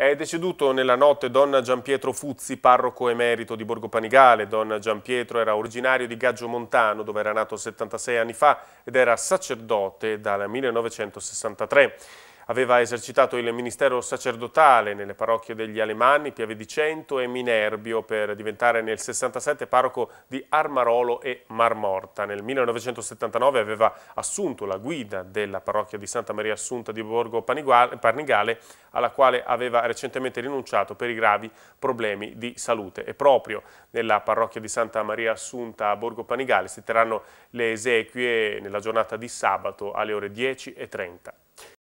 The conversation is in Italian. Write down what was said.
È deceduto nella notte Don Gianpietro Fuzzi, parroco emerito di Borgo Panigale. Don Gianpietro era originario di Gaggio Montano, dove era nato 76 anni fa ed era sacerdote dal 1963. Aveva esercitato il ministero sacerdotale nelle parrocchie degli Alemanni, Piave di Cento e Minerbio per diventare nel 67 parroco di Armarolo e Marmorta. Nel 1979 aveva assunto la guida della parrocchia di Santa Maria Assunta di Borgo Panigale, alla quale aveva recentemente rinunciato per i gravi problemi di salute. E proprio nella parrocchia di Santa Maria Assunta a Borgo Panigale si terranno le esequie nella giornata di sabato alle ore 10.30.